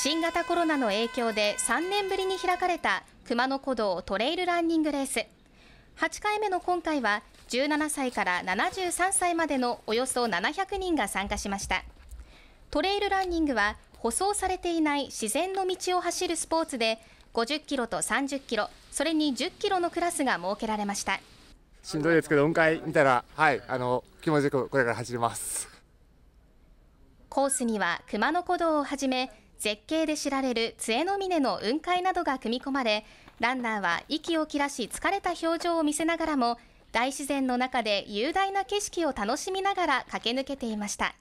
新型コロナの影響で3年ぶりに開かれた熊野古道トレイルランニングレース8回目の今回は17歳から73歳までのおよそ700人が参加しましたトレイルランニングは舗装されていない自然の道を走るスポーツで50キロと30キロそれに10キロのクラスが設けられましたしんどいですけど雲海見たらはいあの気持ちよくこれから走りますコースには熊野古道をはじめ絶景で知られる杖の峰の雲海などが組み込まれランナーは息を切らし疲れた表情を見せながらも大自然の中で雄大な景色を楽しみながら駆け抜けていました。